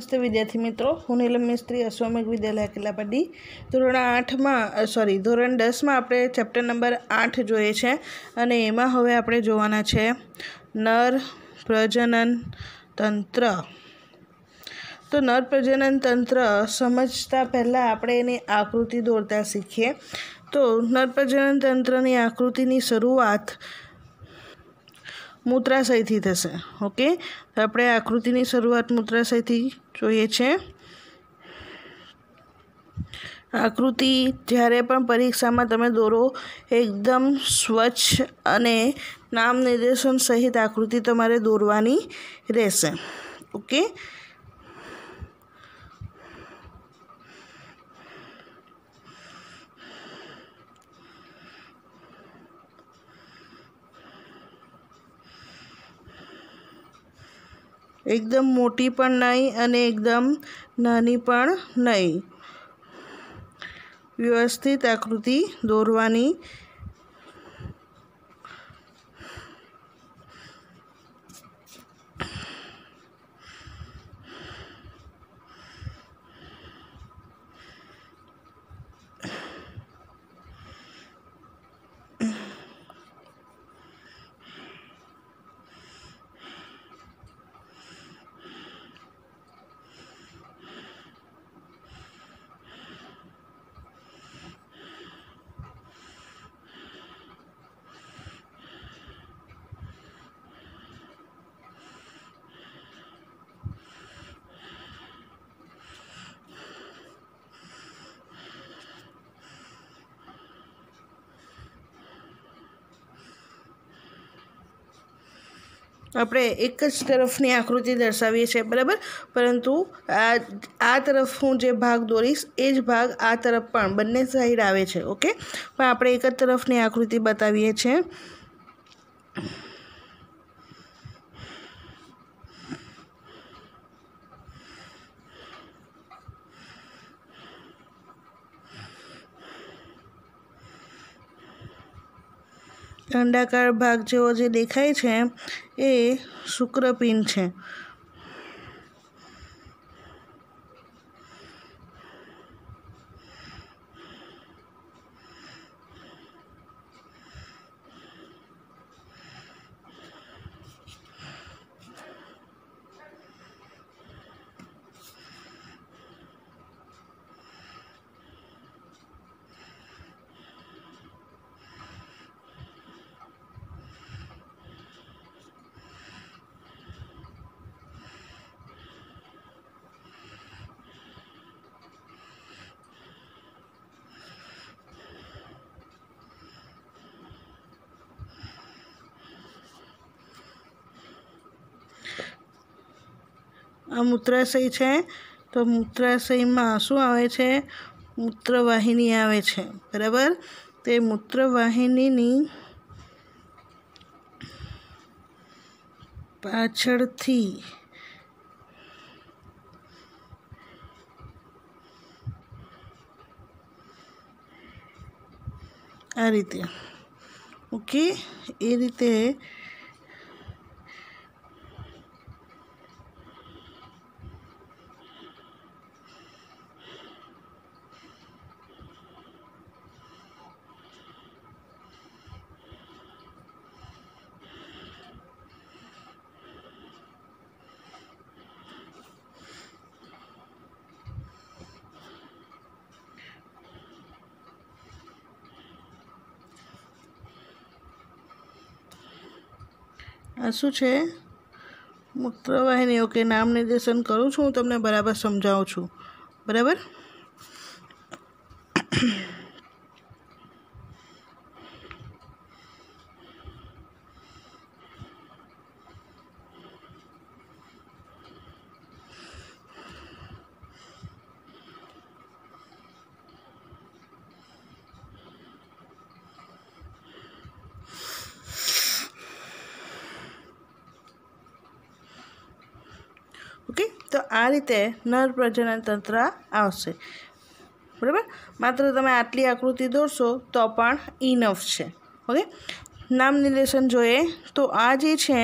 નમસ્તે વિદ્યાર્થી મિત્રો હું નીલમ મિસ્ત્રી અશ્વમેઘ વિદ્યાલય કિલ્લાપડી ધોરણ આઠમાં સોરી ધોરણ દસમાં આપણે ચેપ્ટર નંબર આઠ જોઈએ છે અને એમાં હવે આપણે જોવાના છે નર પ્રજનન તંત્ર તો નર પ્રજનન તંત્ર સમજતા પહેલાં આપણે એની આકૃતિ દોરતા શીખીએ તો નર પ્રજનન તંત્રની આકૃતિની શરૂઆત મૂત્રાશયથી થશે ઓકે આપણે આકૃતિની શરૂઆત મૂત્રાશયથી જોઈએ છે આકૃતિ જ્યારે પણ પરીક્ષામાં તમે દોરો એકદમ સ્વચ્છ અને નામ નિર્દેશન સહિત આકૃતિ તમારે દોરવાની રહેશે ઓકે એકદમ મોટી પણ નહીં અને એકદમ નાની પણ નહીં વ્યવસ્થિત આકૃતિ દોરવાની આપણે એક જ તરફની આકૃતિ દર્શાવીએ છીએ બરાબર પરંતુ આ આ તરફ હું જે ભાગ દોરીશ એ જ ભાગ આ તરફ પણ બંને સાઈડ આવે છે ઓકે પણ આપણે એક જ તરફની આકૃતિ બતાવીએ છીએ અંડાકાર ભાગ જેવો જે દેખાય છે એ શુક્રપિંડ છે મૂત્રાશય છે તો મૂત્રાશયમાં શું આવે છે મૂત્રવાહિની આવે છે બરાબર તે મૂત્રવાહિનીની પાછળથી આ રીતે ઓકે એ રીતે શું છે મૂત્રવાહિની ઓકે નામ નિર્દેશન કરું છું હું તમને બરાબર સમજાવું છું બરાબર તો આ રીતે નર પ્રજનન તંત્ર આવશે બરાબર માત્ર તમે આટલી આકૃતિ દોરશો તો પણ ઇનફ છે ઓકે નામ નિલેશન જોઈએ તો આ જે છે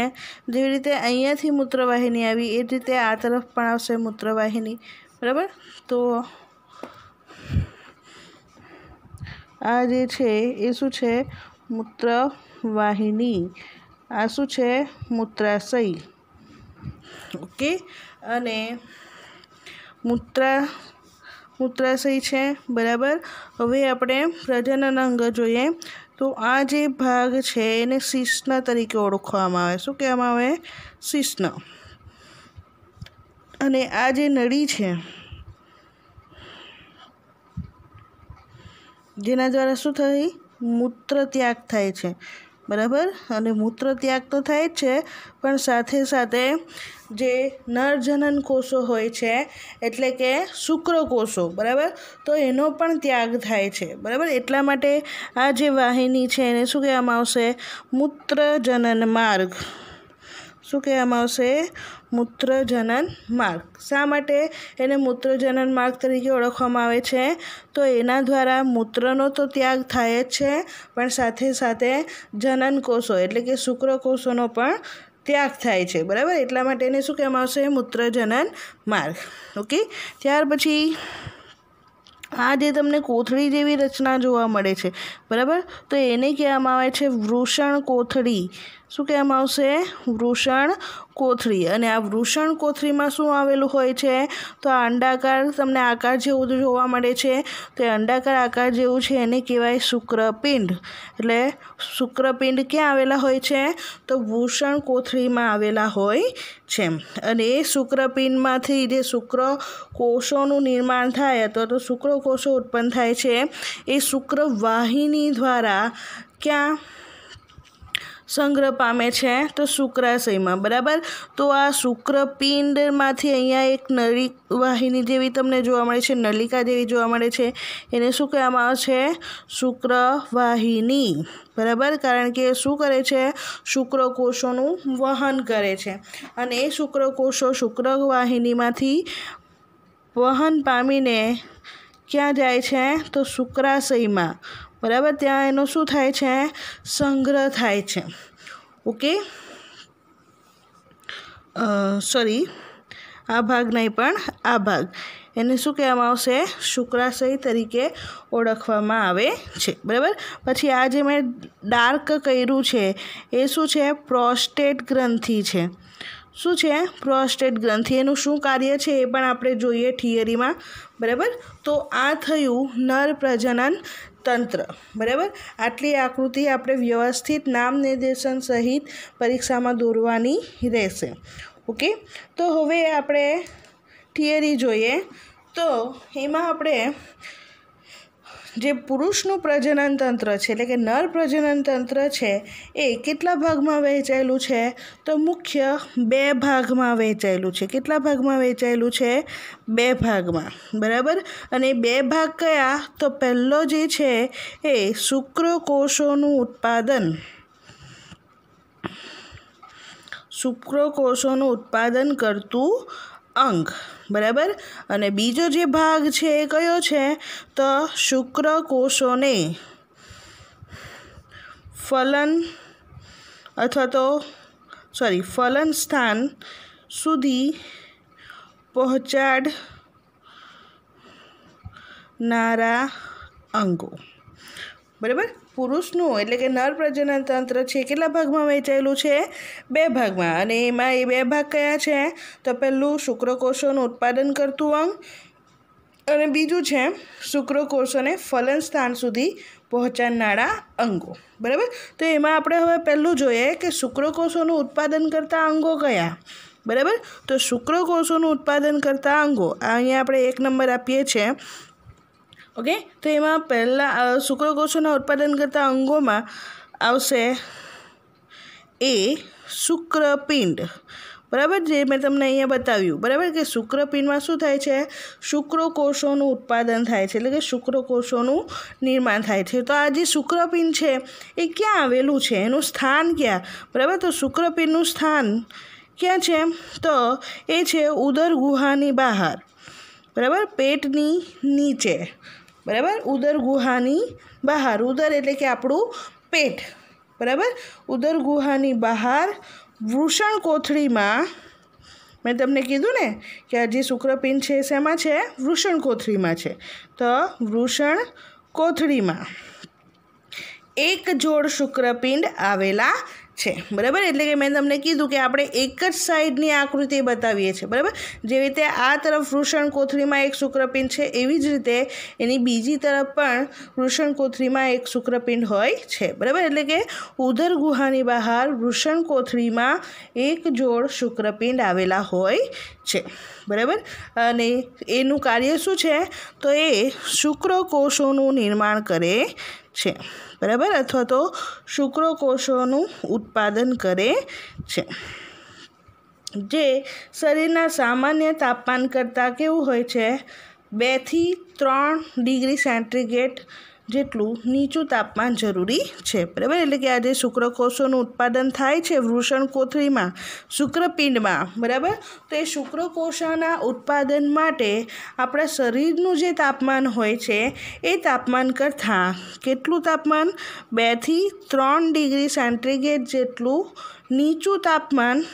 જેવી રીતે અહીંયાથી મૂત્રવાહિની આવી એ જ રીતે આ તરફ પણ આવશે મૂત્રવાહિની બરાબર તો આ જે છે એ શું છે મૂત્રવાહિની આ શું છે મૂત્રાશય ઓકે અને મૂત્રા મૂત્રાશય છે બરાબર હવે આપણે પ્રજનન અંગ જોઈએ તો આ જે ભાગ છે એને શિષ્ણ તરીકે ઓળખવામાં આવે શું કહેવામાં આવે શિષ્ણ અને આ જે નળી છે જેના દ્વારા શું થાય મૂત્ર ત્યાગ થાય છે બરાબર અને મૂત્ર ત્યાગ તો થાય જ છે પણ સાથે સાથે જે નરજનન કોષો હોય છે એટલે કે શુક્રકોષો બરાબર તો એનો પણ ત્યાગ થાય છે બરાબર એટલા માટે આ જે વાહિની છે એને શું કહેવામાં આવશે મૂત્રજનન માર્ગ શું કહેવામાં આવશે મૂત્રજનન માર્ગ શા માટે એને મૂત્રજનન માર્ગ તરીકે ઓળખવામાં આવે છે તો એના દ્વારા મૂત્રનો તો ત્યાગ થાય જ છે પણ સાથે સાથે જનન કોષો એટલે કે શુક્રકોષોનો પણ ત્યાગ થાય છે બરાબર એટલા માટે એને શું કહેવામાં આવશે મૂત્રજનન માર્ગ ઓકે ત્યાર પછી આ જે તમને કોથળી જેવી રચના જોવા મળે છે બરાબર તો એને કહેવામાં આવે છે વૃષણ કોથળી શું કહેવામાં આવશે વૃષણ કોથળી અને આ વૃષણ કોથળીમાં શું આવેલું હોય છે તો આ અંડાકાર તમને આકાર જેવું જોવા મળે છે તો એ અંડાકાર આકાર જેવું છે એને કહેવાય શુક્રપિંડ એટલે શુક્રપિંડ ક્યાં આવેલા હોય છે તો વૃષણ કોથળીમાં આવેલા હોય છે અને એ શુક્રપિંડમાંથી જે શુક્ર કોષોનું નિર્માણ થાય અથવા તો શુક્રકોષો ઉત્પન્ન થાય છે એ શુક્રવાહિની દ્વારા ક્યાં સંગ્રહ પામે છે તો શુક્રાશયમાં બરાબર તો આ શુક્રપિંડમાંથી અહીંયા એક નળી વાહિની જેવી તમને જોવા મળે છે નલિકા જેવી જોવા મળે છે એને શું કહેવામાં આવે છે શુક્ર વાહિની બરાબર કારણ કે શું કરે છે શુક્રકોષોનું વહન કરે છે અને એ શુક્રકોષો વાહિનીમાંથી વહન પામીને ક્યાં જાય છે તો શુક્રાશયમાં બરાબર ત્યાં એનો શું થાય છે સંગ્રહ થાય છે ઓકે સોરી આ ભાગ નહીં પણ આ ભાગ એને શું કહેવામાં આવશે શુક્રાશય તરીકે ઓળખવામાં આવે છે બરાબર પછી આ જે મેં ડાર્ક કર્યું છે એ શું છે પ્રોસ્ટેટ ગ્રંથિ છે શું છે પ્રોસ્ટેટ ગ્રંથિ એનું શું કાર્ય છે એ પણ આપણે જોઈએ થિયરીમાં બરાબર તો આ થયું નર પ્રજનન તંત્ર બરાબર આટલી આકૃતિ આપણે વ્યવસ્થિત નામ નિર્દેશન સહિત પરીક્ષામાં દોરવાની રહેશે ઓકે તો હવે આપણે થિયરી જોઈએ તો એમાં આપણે જે પુરુષનું પ્રજનન તંત્ર છે એટલે કે નર પ્રજનન તંત્ર છે એ કેટલા ભાગમાં વહેંચાયેલું છે તો મુખ્ય બે ભાગમાં વહેંચાયેલું છે કેટલા ભાગમાં વહેંચાયેલું છે બે ભાગમાં બરાબર અને બે ભાગ કયા તો પહેલો જે છે એ શુક્રકોષોનું ઉત્પાદન શુક્રકોષોનું ઉત્પાદન કરતું અંક બરાબર અને બીજો જે ભાગ છે એ કયો છે તો શુક્ર કોષોને ફલન અથવા તો સોરી ફલન સ્થાન સુધી પહોંચાડ નારા અંગો બરાબર પુરુષનું એટલે કે નર પ્રજનન તંત્ર છે કેટલા ભાગમાં વહેંચાયેલું છે બે ભાગમાં અને એમાં એ બે ભાગ કયા છે તો પહેલું શુક્રકોષોનું ઉત્પાદન કરતું અંગ અને બીજું છે શુક્રકોષોને ફલન સ્થાન સુધી પહોંચાડનારા અંગો બરાબર તો એમાં આપણે હવે પહેલું જોઈએ કે શુક્રકોષોનું ઉત્પાદન કરતા અંગો કયા બરાબર તો શુક્રકોષોનું ઉત્પાદન કરતા અંગો અહીંયા આપણે એક નંબર આપીએ છીએ ઓકે તો એમાં પહેલાં શુક્રકોષોના ઉત્પાદન કરતા અંગોમાં આવશે એ શુક્રપિંડ બરાબર જે મેં તમને અહીંયા બતાવ્યું બરાબર કે શુક્રપિંડમાં શું થાય છે શુક્રકોષોનું ઉત્પાદન થાય છે એટલે કે શુક્રકોષોનું નિર્માણ થાય છે તો આ જે શુક્રપિંડ છે એ ક્યાં આવેલું છે એનું સ્થાન ક્યાં બરાબર તો શુક્રપિંડનું સ્થાન ક્યાં છે તો એ છે ઉદર ગુહાની બહાર બરાબર પેટની નીચે બરાબર ઉદર ગુહાની બહાર ઉદર એટલે કે આપણું પેટ બરાબર ઉદર ગુહાની બહાર વૃષણ કોથળીમાં મેં તમને કીધું ને કે આ જે શુક્રપિંડ છે શેમાં છે વૃષણ કોથળીમાં છે તો વૃષણ કોથળીમાં એક જોડ શુક્રપિંડ આવેલા છે બરાબર એટલે કે મેં તમને કીધું કે આપણે એક જ સાઈડની આકૃતિ બતાવીએ છીએ બરાબર જેવી રીતે આ તરફ વૃષણ કોથળીમાં એક શુક્રપિંડ છે એવી જ રીતે એની બીજી તરફ પણ વૃષણ કોથળીમાં એક શુક્રપિંડ હોય છે બરાબર એટલે કે ઉધર ગુહાની બહાર વૃષણ કોથળીમાં એક જોડ શુક્રપિંડ આવેલા હોય છે બરાબર અને એનું કાર્ય શું છે તો એ શુક્રકોષોનું નિર્માણ કરે છે બરાબર અથવા તો શુક્રકોષોનું ઉત્પાદન કરે છે જે શરીરના સામાન્ય તાપમાન કરતાં કેવું હોય છે બેથી ત્રણ ડિગ્રી સેન્ટીગ્રેડ જેટલું નીચું તાપમાન જરૂરી છે બરાબર એટલે કે આજે શુક્રકોષોનું ઉત્પાદન થાય છે વૃષણ કોથળીમાં શુક્રપિંડમાં બરાબર તો એ શુક્રકોષોના ઉત્પાદન માટે આપણા શરીરનું જે તાપમાન હોય છે એ તાપમાન કરતાં કેટલું તાપમાન બેથી ત્રણ ડિગ્રી સેન્ટ્રીગ્રેડ જેટલું નીચું તાપમાન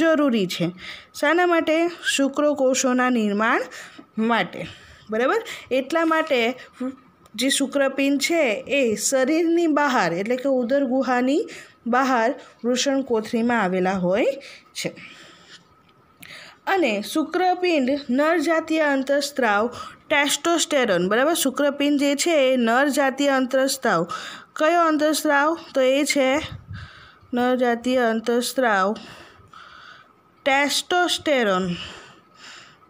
જરૂરી છે શાના માટે શુક્રકોષોના નિર્માણ માટે બરાબર એટલા માટે જે શુક્રપિંડ છે એ શરીરની બહાર એટલે કે ઉદર ગુહાની બહાર વૃષણ કોથળીમાં આવેલા હોય છે અને શુક્રપિંડ નર જાતીય અંતઃસ્ત્રાવ ટેસ્ટોસ્ટેરોન બરાબર શુક્રપિંડ જે છે એ નર જાતીય અંતઃસ્ત્રાવ કયો અંતઃસ્ત્રાવ તો એ છે નર જાતીય અંતઃસ્ત્રાવ ટેસ્ટોસ્ટેરોન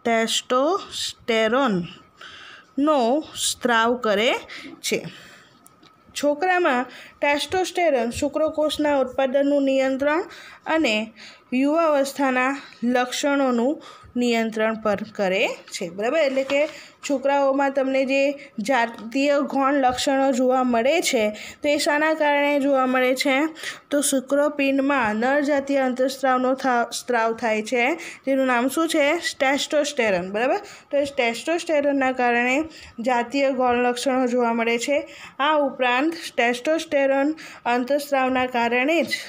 ટેસ્ટોસ્ટેરોન નો સ્ત્રાવ કરે છે છોકરામાં ટેસ્ટોસ્ટેરન શુક્રકોષના ઉત્પાદનનું નિયંત્રણ અને યુવાવસ્થાના લક્ષણોનું નિયંત્રણ પર કરે છે બરાબર એટલે કે છોકરાઓમાં તમને જે જાતીય ગૌણ લક્ષણો જોવા મળે છે તો એ શાના કારણે જોવા મળે છે તો શુક્રપિંડમાં નર જાતીય થા સ્ત્રાવ થાય છે જેનું નામ શું છે સ્ટેસ્ટોસ્ટેરન બરાબર તો એ સ્ટેસ્ટોસ્ટેરનના કારણે જાતીય ગૌણ લક્ષણો જોવા મળે છે આ ઉપરાંત સ્ટેસ્ટોસ્ટેરન અંતઃસ્ત્રાવના કારણે જ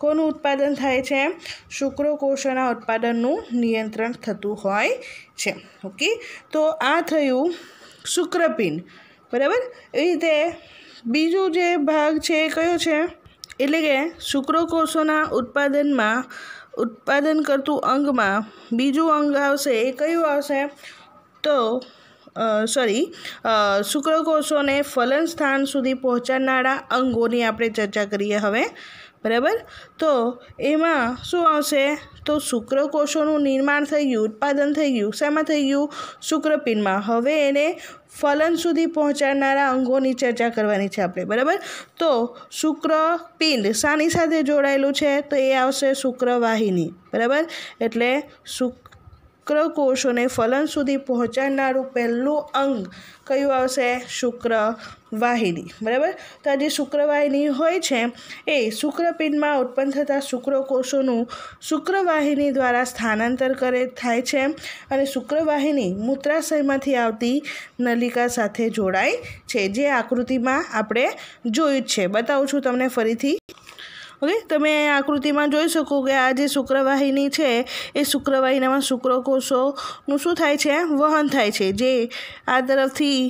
કોનું ઉત્પાદન થાય છે શુક્રકોષોના ઉત્પાદનનું નિયંત્રણ થતું હોય છે ઓકે તો આ થયું શુક્રપિંડ બરાબર એ રીતે બીજો જે ભાગ છે એ કયો છે એટલે કે શુક્રકોષોના ઉત્પાદનમાં ઉત્પાદન કરતું અંગમાં બીજું અંગ આવશે એ કયું આવશે તો સોરી શુક્રકોષોને ફલન સ્થાન સુધી પહોંચાડનારા અંગોની આપણે ચર્ચા કરીએ હવે બરાબર તો એમાં શું આવશે તો શુક્રકોષોનું નિર્માણ થઈ ગયું ઉત્પાદન થઈ ગયું શેમાં થઈ ગયું શુક્રપિંડમાં હવે એને ફલન સુધી પહોંચાડનારા અંગોની ચર્ચા કરવાની છે આપણે બરાબર તો શુક્રપિંડ શાની સાથે જોડાયેલું છે તો એ આવશે શુક્રવાહિની બરાબર એટલે શુક્ર શુક્રકોષોને ફલન સુધી પહોંચાડનારું પહેલું અંગ કયું આવશે શુક્રવાહિની બરાબર તો આ જે શુક્રવાહિની હોય છે એ શુક્રપિંડમાં ઉત્પન્ન થતા શુક્રકોષોનું શુક્રવાહિની દ્વારા સ્થાનાંતર કરે થાય છે અને શુક્રવાહિની મૂત્રાશયમાંથી આવતી નલિકા સાથે જોડાય છે જે આકૃતિમાં આપણે જોયું છે બતાવું છું તમને ફરીથી ઓકે તમે આકૃતિમાં જોઈ શકો કે આ જે શુક્રવાહિની છે એ શુક્રવાહિનામાં શુક્રકોષોનું શું થાય છે વહન થાય છે જે આ તરફથી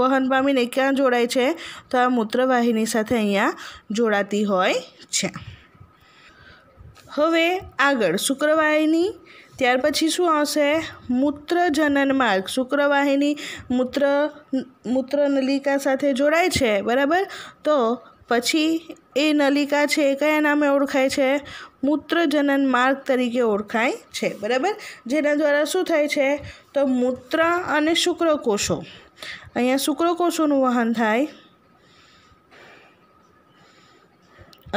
વહન પામીને ક્યાં જોડાય છે તો આ મૂત્રવાહિની સાથે અહીંયા જોડાતી હોય છે હવે આગળ શુક્રવાહિની ત્યાર પછી શું આવશે મૂત્રજનન માર્ગ શુક્રવાહિની મૂત્ર મૂત્રનલિકા સાથે જોડાય છે બરાબર તો પછી એ નલિકા છે એ કયા નામે ઓળખાય છે મૂત્રજનન માર્ગ તરીકે ઓળખાય છે બરાબર જેના દ્વારા શું થાય છે તો મૂત્ર અને શુક્રકોષો અહીંયા શુક્રકોષોનું વહન થાય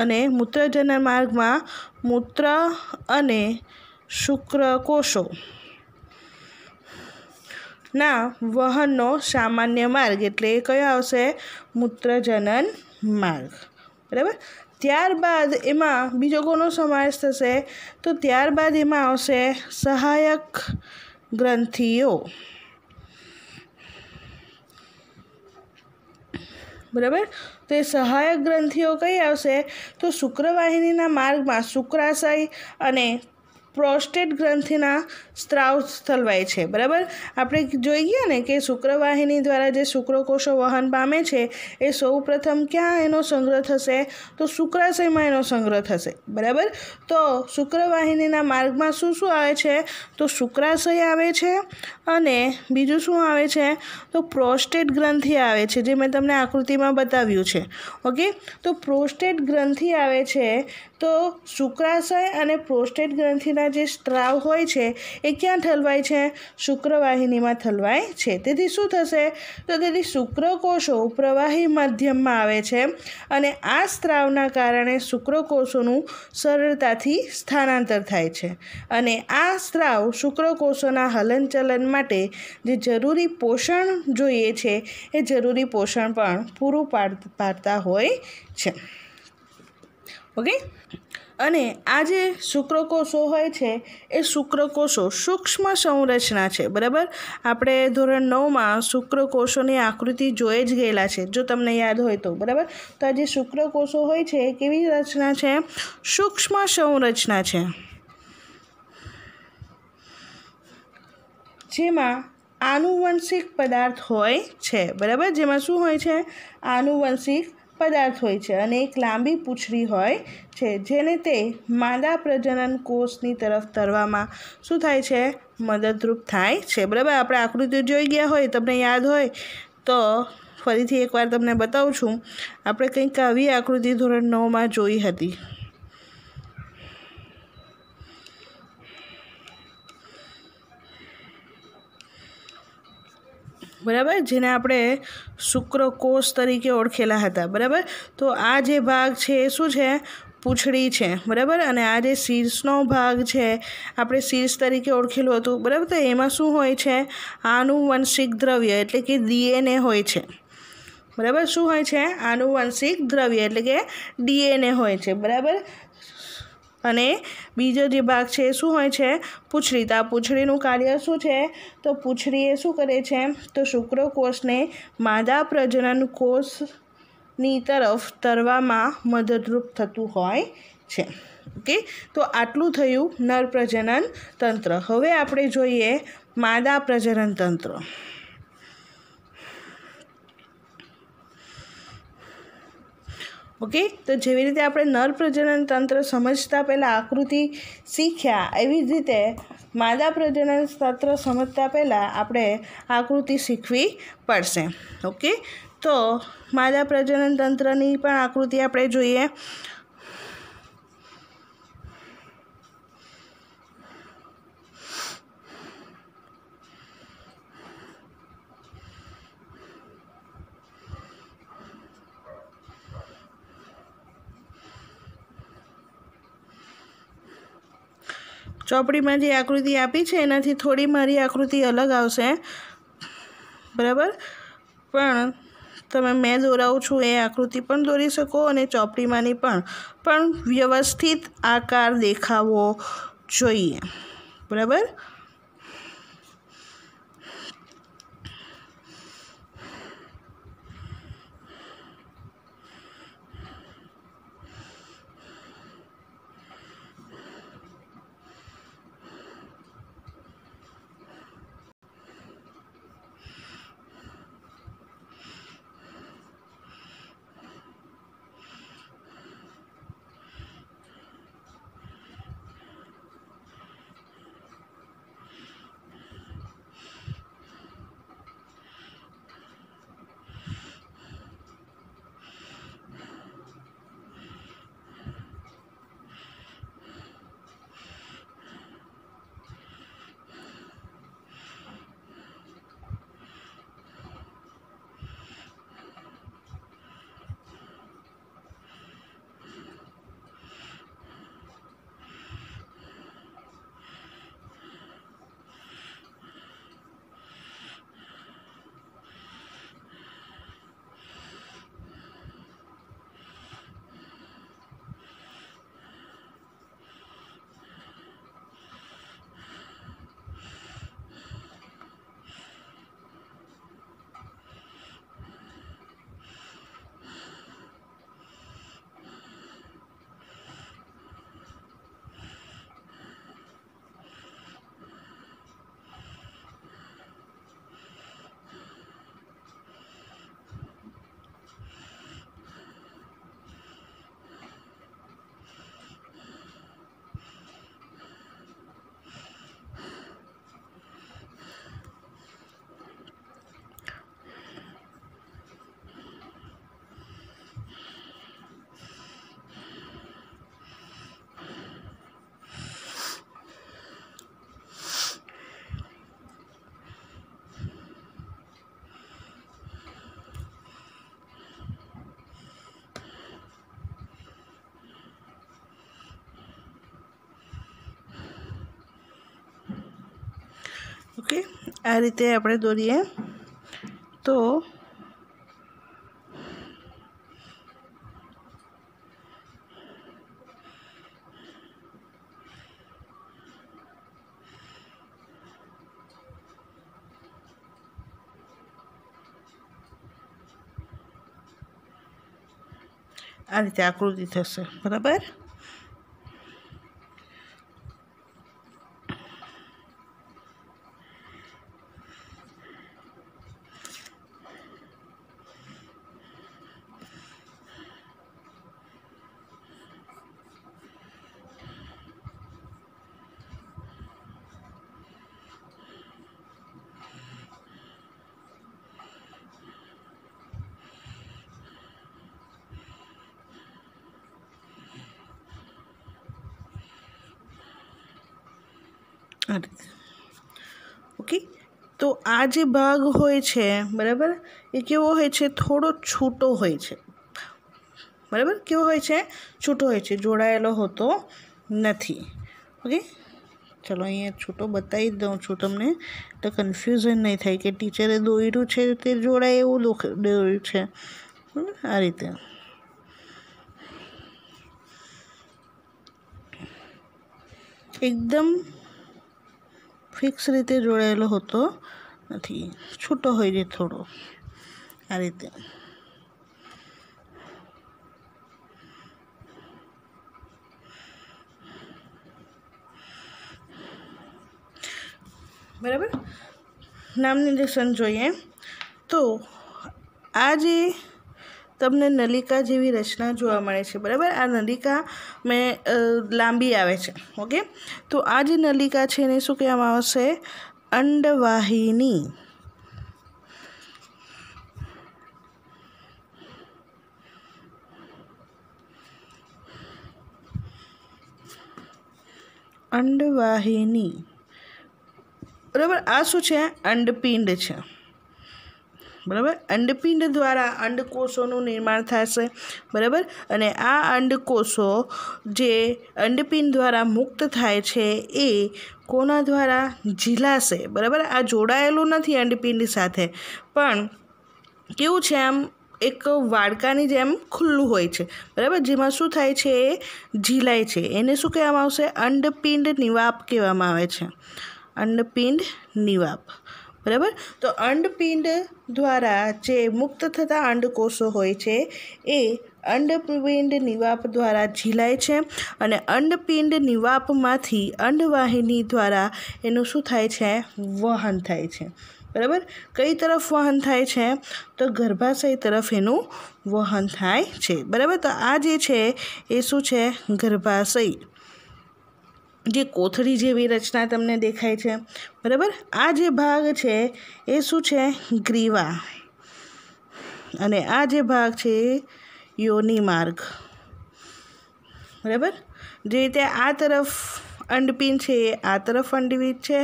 અને મૂત્રજનન માર્ગમાં મૂત્ર અને શુક્રકોષો ના વહનનો સામાન્ય માર્ગ એટલે કયો આવશે મૂત્રજનન માર્ગ બરાબર ત્યારબાદ એમાં બીજો કોનો સમાવેશ થશે તો ત્યારબાદ એમાં આવશે સહાયક ગ્રંથિઓ બરાબર તો એ સહાયક ગ્રંથિઓ કઈ આવશે તો શુક્રવાહિનીના માર્ગમાં શુક્રાશય અને પ્રોસ્ટેટ ગ્રંથિના સ્ત્રાવ સ્થલવાય છે બરાબર આપણે જોઈ ગયા ને કે શુક્રવાહિની દ્વારા જે શુક્રકોષો વહન પામે છે એ સૌપ્રથમ ક્યાં એનો સંગ્રહ થશે તો શુક્રાશયમાં એનો સંગ્રહ થશે બરાબર તો શુક્રવાહિનીના માર્ગમાં શું શું આવે છે તો શુક્રાશય આવે છે અને બીજું શું આવે છે તો પ્રોસ્ટેટ ગ્રંથિ આવે છે જે મેં તમને આકૃતિમાં બતાવ્યું છે ઓકે તો પ્રોસ્ટેટ ગ્રંથિ આવે છે તો શુક્રાશય અને પ્રોસ્ટેટ ગ્રંથિના જે સ્ત્રાવ હોય છે એ ક્યાં ઠલવાય છે શુક્રવાહિનીમાં ઠલવાય છે તેથી શું થશે તો તેથી શુક્રકોષો પ્રવાહી માધ્યમમાં આવે છે અને આ સ્ત્રાવના કારણે શુક્રકોષોનું સરળતાથી સ્થાનાંતર થાય છે અને આ સ્ત્રાવ શુક્રકોષોના હલનચલન માટે જે જરૂરી પોષણ જોઈએ છે એ જરૂરી પોષણ પણ પૂરું પાડ પાડતા હોય છે ઓકે અને આ જે શુક્રકોષો હોય છે એ શુક્રકોષો સૂક્ષ્મ સંરચના છે બરાબર આપણે ધોરણ નવમાં શુક્રકોષોની આકૃતિ જોઈ જ ગયેલા છે જો તમને યાદ હોય તો બરાબર તો આ જે શુક્રકોષો હોય છે એ કેવી રચના છે સૂક્ષ્મ સંરચના છે જેમાં આનુવંશિક પદાર્થ હોય છે બરાબર જેમાં શું હોય છે આનુવંશિક પદાર્થ હોય છે અને એક લાંબી પૂંછડી હોય છે જેને તે માદા પ્રજનન કોષની તરફ તરવામાં શું થાય છે મદદરૂપ થાય છે બરાબર આપણે આકૃતિ જોઈ ગયા હોય તમને યાદ હોય તો ફરીથી એકવાર તમને બતાવું છું આપણે કંઈક આવી આકૃતિ ધોરણ નવમાં જોઈ હતી બરાબર જેને આપણે શુક્રકોષ તરીકે ઓળખેલા હતા બરાબર તો આ જે ભાગ છે એ શું છે પૂંછડી છે બરાબર અને આ જે શીર્ષનો ભાગ છે આપણે શીર્ષ તરીકે ઓળખેલું હતું બરાબર તો એમાં શું હોય છે આનુવંશિક દ્રવ્ય એટલે કે ડીએનએ હોય છે બરાબર શું હોય છે આનુવંશિક દ્રવ્ય એટલે કે ડીએનએ હોય છે બરાબર અને બીજો જે ભાગ છે એ શું હોય છે પૂછડી તો આ પૂંછડીનું કાર્ય શું છે તો પૂંછડી એ શું કરે છે તો શુક્રકોષને માદા પ્રજનન કોષની તરફ તરવામાં મદદરૂપ થતું હોય છે ઓકે તો આટલું થયું નર પ્રજનન તંત્ર હવે આપણે જોઈએ માદા પ્રજનન તંત્ર ઓકે તો જેવી રીતે આપણે નર પ્રજનન તંત્ર સમજતા પહેલાં આકૃતિ શીખ્યા એવી જ રીતે માદા પ્રજનન તંત્ર સમજતા પહેલાં આપણે આકૃતિ શીખવી પડશે ઓકે તો માદા પ્રજનન તંત્રની પણ આકૃતિ આપણે જોઈએ ચોપડીમાં જે આકૃતિ આપી છે એનાથી થોડી મારી આકૃતિ અલગ આવશે બરાબર પણ તમે મેં દોરાવું છું એ આકૃતિ પણ દોરી શકો અને ચોપડીમાંની પણ પણ વ્યવસ્થિત આકાર દેખાવો જોઈએ બરાબર ઓકે આ રીતે આપણે દોરીએ તો આ રીતે આકૃતિ થશે બરાબર તો આ જે ભાગ હોય છે બરાબર એ કેવો હોય છે થોડો છૂટો હોય છે બરાબર કેવો હોય છે છૂટો હોય છે જોડાયેલો હોતો નથી ઓકે ચલો અહીંયા છૂટો બતાવી દઉં છું તમને તો કન્ફ્યુઝન નહીં થાય કે ટીચરે દોર્યું છે તે જોડાય એવું દોર્યું છે આ રીતે એકદમ ફિક્સ રીતે જોડાયેલો હોતો નથી છૂટો હોય છે થોડો આ રીતે બરાબર નામની નિરીક્ષણ જોઈએ તો આ જે તમને નલિકા જેવી રચના જોવા મળે છે બરાબર આ નલિકા મેં લાંબી આવે છે ઓકે તો આ જે નલિકા છે એને શું કહેવામાં આવશે અંડવાહિની અંડવાહિની બરાબર આ શું છે અંડપિંડ છે બરાબર અંડપિંડ દ્વારા અંડકોષોનું નિર્માણ થશે બરાબર અને આ અંડકોષો જે અંડપિંડ દ્વારા મુક્ત થાય છે એ કોના દ્વારા ઝીલાશે બરાબર આ જોડાયેલું નથી અંડપિંડ સાથે પણ કેવું છે આમ એક વાડકાની જેમ ખુલ્લું હોય છે બરાબર જેમાં શું થાય છે એ ઝીલાય છે એને શું કહેવામાં આવશે અંડપિંડ નિવાપ કહેવામાં આવે છે અંડપિંડ નિવાપ બરાબર તો અંડપિંડ દ્વારા જે મુક્ત થતા અંડકોષો હોય છે એ અંડપિંડ નિવાપ દ્વારા ઝીલાય છે અને અંડપિંડ નિવાપમાંથી અંડવાહિની દ્વારા એનું શું થાય છે વહન થાય છે બરાબર કઈ તરફ વહન થાય છે તો ગર્ભાશય તરફ એનું વહન થાય છે બરાબર તો આ જે છે એ શું છે ગર્ભાશય જે કોથળી જેવી રચના તમને દેખાય છે બરાબર આ જે ભાગ છે એ શું છે ગ્રીવા અને આ જે ભાગ છે યોની માર્ગ બરાબર જે રીતે આ તરફ અંડપિન છે એ આ તરફ અંડવિત છે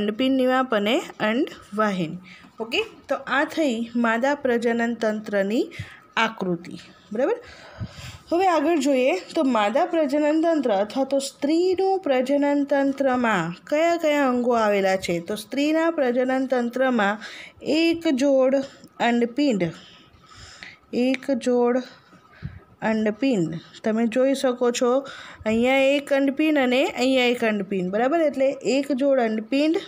અંડપિન નિવાપ અને અંડવાહિન ઓકે તો આ થઈ માદા પ્રજનન તંત્રની આકૃતિ બરાબર હવે આગળ જોઈએ તો માદા પ્રજનન તંત્ર અથવા તો સ્ત્રીનું પ્રજનન તંત્રમાં કયા કયા અંગો આવેલા છે તો સ્ત્રીના પ્રજનન તંત્રમાં એક જોડ અંડપિંડ એક જોડ અંડપિંડ તમે જોઈ શકો છો અહીંયા એક અંડપિંડ અને અહીંયા એક અંડપિંડ બરાબર એટલે એક જોડ અંડપિંડ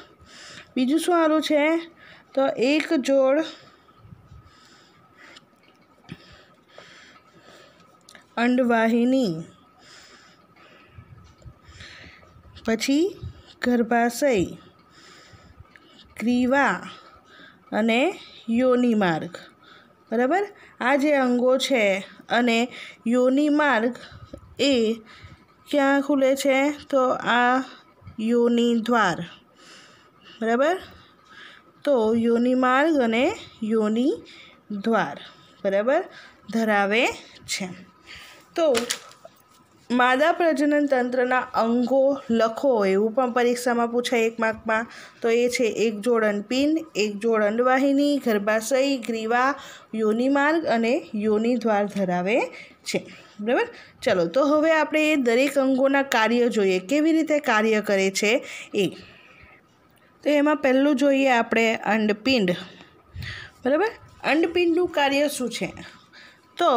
બીજું શું આવેલું છે તો એક જોડ અંડવાહિની પછી ગર્ભાશય ગ્રીવા અને યોનિમાર્ગ બરાબર આ જે અંગો છે અને યોનિમાર્ગ એ ક્યાં ખુલે છે તો આ યોનિદ્વાર બરાબર તો યોનિમાર્ગ અને યોનિ દ્વાર બરાબર ધરાવે છે તો માદા પ્રજનન તંત્રના અંગો લખો એવું પણ પરીક્ષામાં પૂછાય એક માર્કમાં તો એ છે એક જોડ અંડપિંડ એક જોડ અંડવાહિની ગર્ભાશય ગ્રીવા યોનિમાર્ગ અને યોનિ દ્વાર ધરાવે છે બરાબર ચલો તો હવે આપણે એ દરેક અંગોના કાર્ય જોઈએ કેવી રીતે કાર્ય કરે છે એ તો એમાં પહેલું જોઈએ આપણે અંડપિંડ બરાબર અંડપિંડનું કાર્ય શું છે તો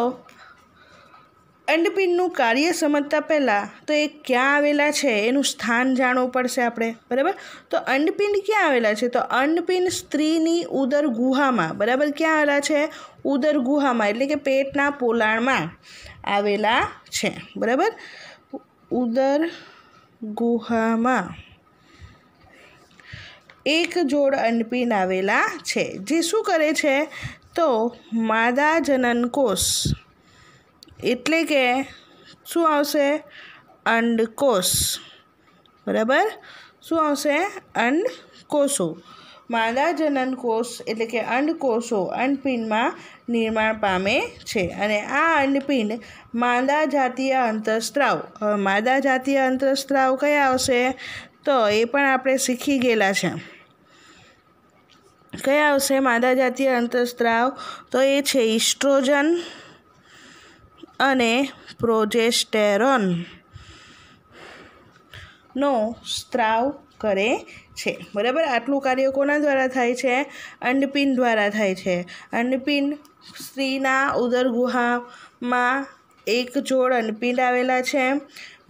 અંડપિંડનું કાર્ય સમજતા પહેલાં તો એ ક્યાં આવેલા છે એનું સ્થાન જાણવું પડશે આપણે બરાબર તો અંડપિંડ ક્યાં આવેલા છે તો અંડપિંડ સ્ત્રીની ઉદર ગુહામાં બરાબર ક્યાં આવેલા છે ઉદર ગુહામાં એટલે કે પેટના પોલાણમાં આવેલા છે બરાબર ઉદર ગુહામાં એક જોડ અંડપિંડ આવેલા છે જે શું કરે છે તો માદા જનનકોષ એટલે કે શું આવશે અંડ કોષ બરાબર શું આવશે અંડ કોષો માદા જનન કોષ એટલે કે અંડકોષો અંડપિંડમાં નિર્માણ પામે છે અને આ અંડપિંડ માદા જાતીય અંતઃસ્ત્રાવ માદા જાતીય અંતઃસ્ત્રાવ કયા આવશે તો એ પણ આપણે શીખી ગયેલા છે કયા આવશે માદા જાતીય અંતઃસ્ત્રાવ તો એ છે ઇસ્ટ્રોજન અને પ્રોજેસ્ટેરોનનો સ્ત્રાવ કરે છે બરાબર આટલું કાર્ય કોના દ્વારા થાય છે અંડપિંડ દ્વારા થાય છે અંડપિંડ સ્ત્રીના ઉદર ગુહામાં એક જોડ અંડપિંડ આવેલા છે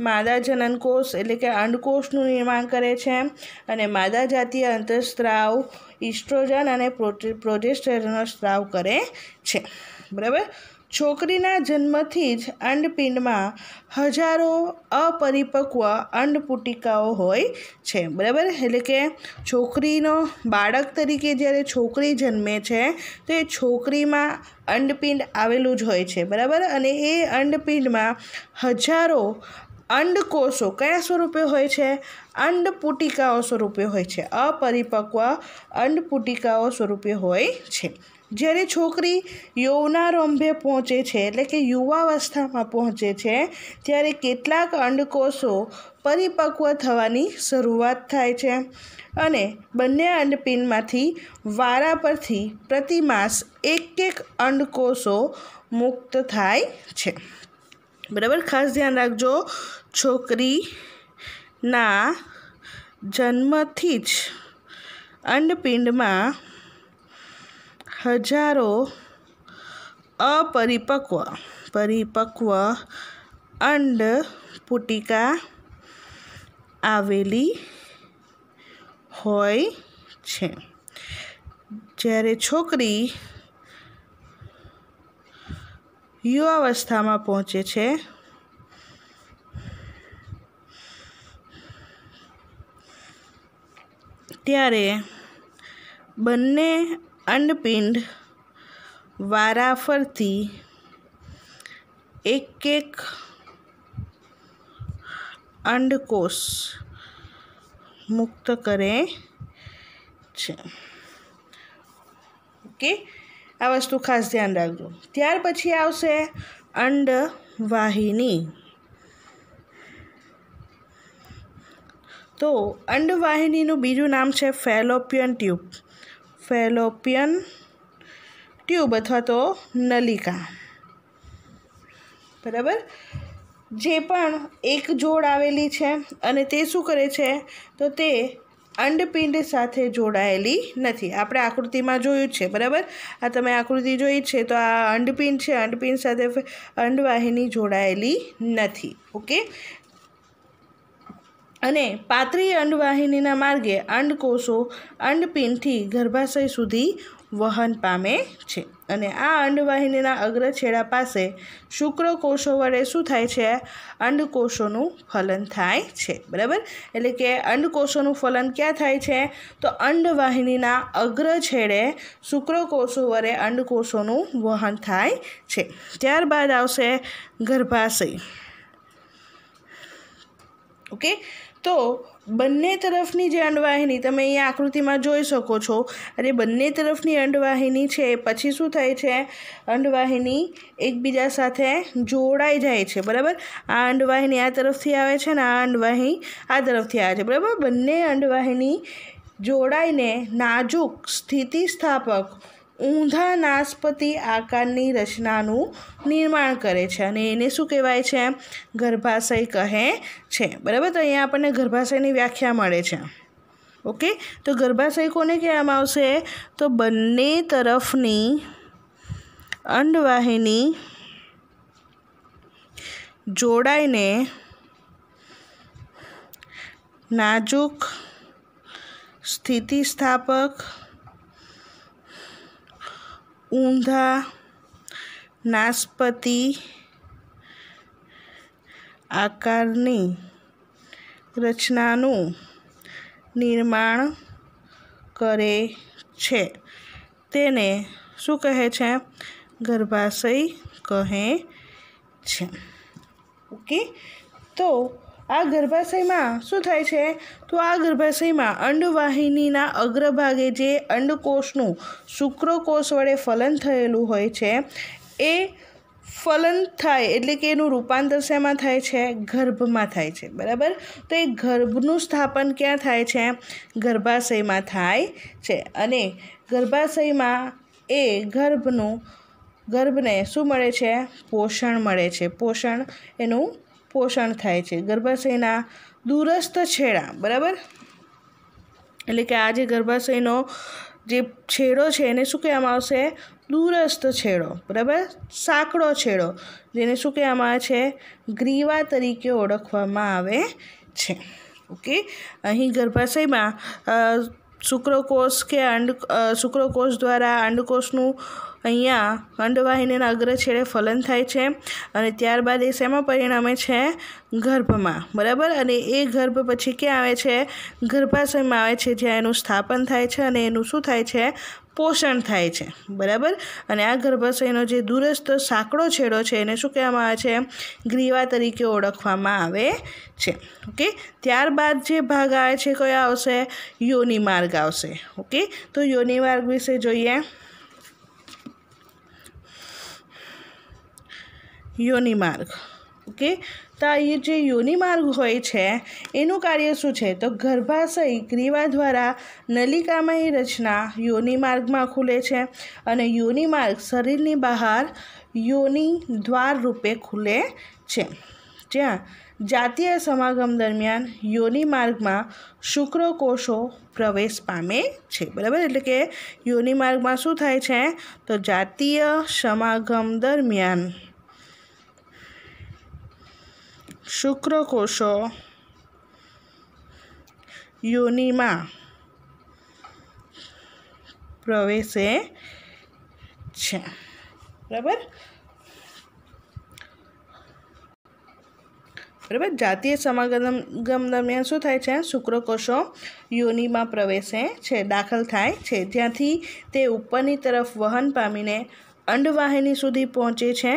માદા જનનકોષ એટલે કે અંડકોષનું નિર્માણ કરે છે અને માદા જાતીય અંતઃસ્ત્રાવ ઇસ્ટ્રોજન અને પ્રોજેસ્ટેરોનનો સ્ત્રાવ કરે છે બરાબર છોકરીના જન્મથી જ અંડપિંડમાં હજારો અપરિપક્વ અંડપુટિકાઓ હોય છે બરાબર એટલે કે છોકરીનો બાળક તરીકે જ્યારે છોકરી જન્મે છે તો એ છોકરીમાં અંડપિંડ આવેલું જ હોય છે બરાબર અને એ અંડપિંડમાં હજારો અંડકોષો કયા સ્વરૂપે હોય છે અંડપુટિકાઓ સ્વરૂપે હોય છે અપરિપક્વ અંડપુટિકાઓ સ્વરૂપે હોય છે જ્યારે છોકરી યૌનારંભે પહોંચે છે એટલે કે યુવાવસ્થામાં પહોંચે છે ત્યારે કેટલાક અંડકોષો પરિપક્વ થવાની શરૂઆત થાય છે અને બંને અંડપિનમાંથી વારા પરથી પ્રતિમાસ એક એક અંડકોષો મુક્ત થાય છે બરાબર ખાસ ધ્યાન રાખજો છોકરીના જન્મથી જ અંડપિંડમાં હજારો અપરિપક્વ પરિપક્વ અંડ પુટિકા આવેલી હોય છે જ્યારે છોકરી યુવાવસ્થામાં પહોંચે છે ત્યારે બંને અંડપિંડ વારાફરતી એક એક અંડકોષ મુક્ત કરે છે ઓકે આ વસ્તુ ખાસ ધ્યાન રાખજો ત્યાર પછી આવશે અંડવાહિની તો અંડવાહિનીનું બીજું નામ છે ફેલોપિયન ટ્યુબ ફેલોપિયન ટ્યુબ અથવા તો નલિકા બરાબર જે પણ એક જોડ આવેલી છે અને તે શું કરે છે તો તે અંડપિંડ સાથે જોડાયેલી નથી આપણે આકૃતિમાં જોયું છે બરાબર આ તમે આકૃતિ જોઈ છે તો આ અંડપિંડ છે અંડપિંડ સાથે અંડવાહિની જોડાયેલી નથી ઓકે અને પાતળી અંડવાહિનીના માર્ગે અંડકોષો અંડપિંડથી ગર્ભાશય સુધી વહન પામે છે અને આ અંડવાહિનીના અગ્રછેડા પાસે શુક્રકોષો વડે શું થાય છે અંડકોષોનું ફલન થાય છે બરાબર એટલે કે અંડકોષોનું ફલન ક્યાં થાય છે તો અંડવાહિનીના અગ્રછેડે શુક્રકોષો વડે અંડકોષોનું વહન થાય છે ત્યારબાદ આવશે ગર્ભાશય ઓકે તો બંને તરફની જે અંડવાહિની તમે અહીંયા આકૃતિમાં જોઈ શકો છો અને બંને તરફની અંડવાહિની છે પછી શું થાય છે અંડવાહિની એકબીજા સાથે જોડાઈ જાય છે બરાબર આ અંડવાહિની આ તરફથી આવે છે ને આ અંડવાહિની આ તરફથી આવે છે બરાબર બંને અંડવાહિની જોડાઈને નાજુક સ્થિતિસ્થાપક ઊંધા નાસ્પતિ આકારની રચનાનું નિર્માણ કરે છે અને એને શું કહેવાય છે ગર્ભાશય કહે છે બરાબર તો અહીંયા આપણને ગર્ભાશયની વ્યાખ્યા મળે છે ઓકે તો ગર્ભાશય કોને કહેવામાં આવશે તો બંને તરફની અંડવાહિની જોડાઈને નાજુક સ્થિતિસ્થાપક ઊંધા નાશપતિ આકારની રચનાનું નિર્માણ કરે છે તેને શું કહે છે ગર્ભાશય કહે છે ઓકે તો આ ગર્ભાશયમાં શું થાય છે તો આ ગર્ભાશયમાં અંડવાહિનીના અગ્રભાગે જે અંડકોષનું શુક્રકોષ વડે ફલન થયેલું હોય છે એ ફલન થાય એટલે કે એનું રૂપાંતર શેમાં થાય છે ગર્ભમાં થાય છે બરાબર તો એ ગર્ભનું સ્થાપન ક્યાં થાય છે ગર્ભાશયમાં થાય છે અને ગર્ભાશયમાં એ ગર્ભનું ગર્ભને શું મળે છે પોષણ મળે છે પોષણ એનું પોષણ થાય છે ગર્ભાશયના દૂરસ્થ છેડા બરાબર એટલે કે આ જે ગર્ભાશયનો જે છેડો છે એને શું કહેવામાં આવશે દૂરસ્થ છેડો બરાબર સાંકડો છેડો જેને શું કહેવામાં આવે છે ગ્રીવા તરીકે ઓળખવામાં આવે છે ઓકે અહીં ગર્ભાશયમાં શુક્રકોષ કે અંડ શુક્રકોષ દ્વારા અંડકોષનું અહીંયા અંડવાહિનીના અગ્ર છેડે ફલન થાય છે અને ત્યારબાદ એ શેમાં પરિણમે છે ગર્ભમાં બરાબર અને એ ગર્ભ પછી ક્યાં આવે છે ગર્ભાશયમાં આવે છે જ્યાં એનું સ્થાપન થાય છે અને એનું શું થાય છે પોષણ થાય છે બરાબર અને આ ગર્ભાશયનો જે દૂરસ્થ સાંકડો છેડો છે એને શું કહેવામાં આવે છે ગ્રીવા તરીકે ઓળખવામાં આવે છે ઓકે ત્યારબાદ જે ભાગ આવે છે કયો આવશે યોનિમાર્ગ આવશે ઓકે તો યોનિમાર્ગ વિશે જોઈએ યોનિમાર્ગ ઓકે તો આ જે યોનિમાર્ગ હોય છે એનું કાર્ય શું છે તો ગર્ભાશય ગ્રીવા દ્વારા નલિકામય રચના યોનિમાર્ગમાં ખુલે છે અને યોનિમાર્ગ શરીરની બહાર યોનિ દ્વાર રૂપે ખુલે છે જ્યાં જાતીય સમાગમ દરમિયાન યોનિમાર્ગમાં માર્ગમાં શુક્રકોષો પ્રવેશ પામે છે બરાબર એટલે કે યોનિમાર્ગમાં શું થાય છે તો જાતીય સમાગમ દરમિયાન શુક્રકોષો યોનિમાં પ્રવેશે છે બરાબર બરાબર જાતીય સમાગમ દરમિયાન શું થાય છે શુક્રકોષો યોનિમાં પ્રવેશે છે દાખલ થાય છે જ્યાંથી તે ઉપરની તરફ વહન પામીને અંડવાહિની સુધી પહોંચે છે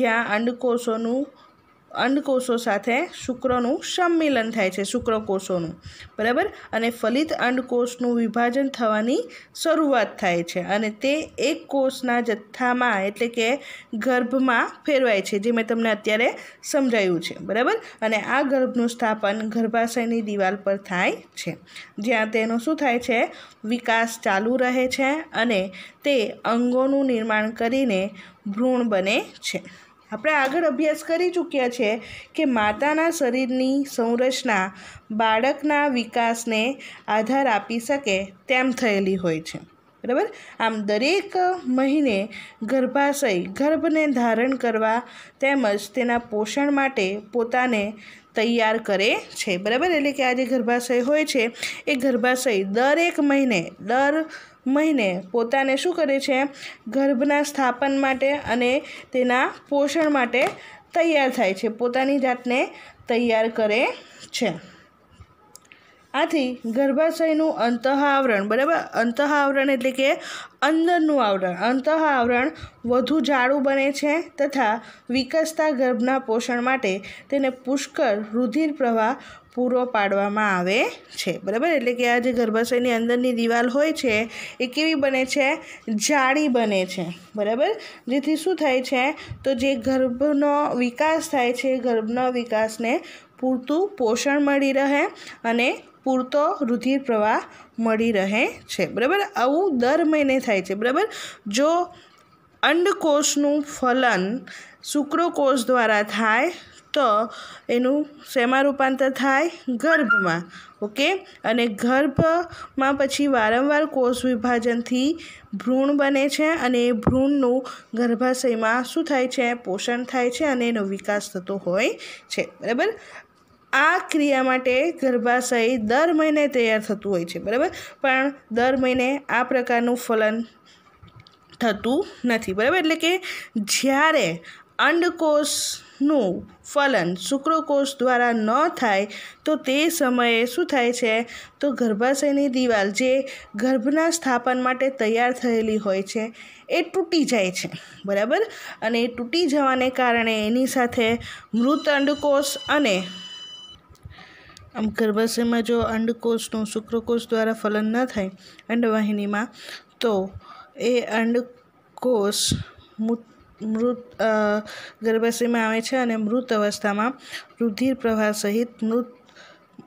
જ્યાં અંડકોષોનું અંડકોષો સાથે શુક્રનું સંમેલન થાય છે શુક્રકોષોનું બરાબર અને ફલિત અંડકોષનું વિભાજન થવાની શરૂઆત થાય છે અને તે એક કોષના જથ્થામાં એટલે કે ગર્ભમાં ફેરવાય છે જે મેં તમને અત્યારે સમજાયું છે બરાબર અને આ ગર્ભનું સ્થાપન ગર્ભાશયની દિવાલ પર થાય છે જ્યાં તેનો શું થાય છે વિકાસ ચાલુ રહે છે અને તે અંગોનું નિર્માણ કરીને ભ્રૂણ બને છે આપણે આગળ અભ્યાસ કરી ચૂક્યા છે કે માતાના શરીરની સંરચના બાળકના વિકાસને આધાર આપી શકે તેમ થયેલી હોય છે બરાબર આમ દરેક મહિને ગર્ભાશય ગર્ભને ધારણ કરવા તેમજ તેના પોષણ માટે પોતાને તૈયાર કરે છે બરાબર એટલે કે આ જે ગર્ભાશય હોય છે એ ગર્ભાશય દરેક મહિને દર મહિને પોતાને શું કરે છે ગર્ભના સ્થાપન માટે અને તેના પોષણ માટે તૈયાર થાય છે પોતાની જાતને તૈયાર કરે છે આથી ગર્ભાશયનું અંતઃ આવરણ બરાબર અંતઃ આવરણ એટલે કે અંદરનું આવરણ અંતઃ આવરણ વધુ જાડું બને છે તથા વિકસતા ગર્ભના પોષણ માટે તેને પુષ્કળ રુધિર પ્રવાહ પૂરો પાડવામાં આવે છે બરાબર એટલે કે આ જે ગર્ભાશયની અંદરની દિવાલ હોય છે એ કેવી બને છે જાળી બને છે બરાબર જેથી શું થાય છે તો જે ગર્ભનો વિકાસ થાય છે ગર્ભના વિકાસને પૂરતું પોષણ મળી રહે અને પૂરતો રુધિર પ્રવાહ મળી રહે છે બરાબર આવું દર મહિને થાય છે બરાબર જો અંડકોષનું ફલન શુક્રકોષ દ્વારા થાય તો એનું શેમાં રૂપાંતર થાય ગર્ભમાં ઓકે અને ગર્ભમાં પછી વારંવાર કોષ વિભાજનથી ભ્રૂણ બને છે અને એ ભ્રૂણનું ગર્ભાશયમાં શું થાય છે પોષણ થાય છે અને એનો વિકાસ થતો હોય છે બરાબર આ ક્રિયા માટે ગર્ભાશય દર મહિને તૈયાર થતું હોય છે બરાબર પણ દર મહિને આ પ્રકારનું ફલન થતું નથી બરાબર એટલે કે જ્યારે અંડકોષનું ફલન શુક્રકોષ દ્વારા ન થાય તો તે સમયે શું થાય છે તો ગર્ભાશયની દિવાલ જે ગર્ભના સ્થાપન માટે તૈયાર થયેલી હોય છે એ તૂટી જાય છે બરાબર અને એ તૂટી જવાને કારણે એની સાથે મૃત અંડકોષ અને આમ ગર્ભાશયમાં જો અંડકોષનું શુક્રકોષ દ્વારા ફલન ન થાય અંડવાહિનીમાં તો એ અંડકોષ મૃત ગર્ભાશયમાં આવે છે અને મૃત અવસ્થામાં રુધિર પ્રવાહ સહિત મૃત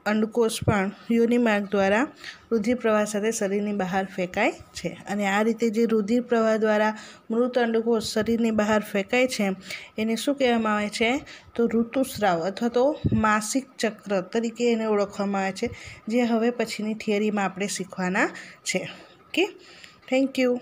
અંડકોષ પણ યોનિમાર્ગ દ્વારા રુધિરપ્રવાહ સાથે શરીરની બહાર ફેંકાય છે અને આ રીતે જે રુધિર પ્રવાહ દ્વારા મૃત અંડકોષ શરીરની બહાર ફેંકાય છે એને શું કહેવામાં આવે છે તો ઋતુસ્રાવ અથવા તો માસિક ચક્ર તરીકે એને ઓળખવામાં આવે છે જે હવે પછીની થિયરીમાં આપણે શીખવાના છે ઓકે થેન્ક યુ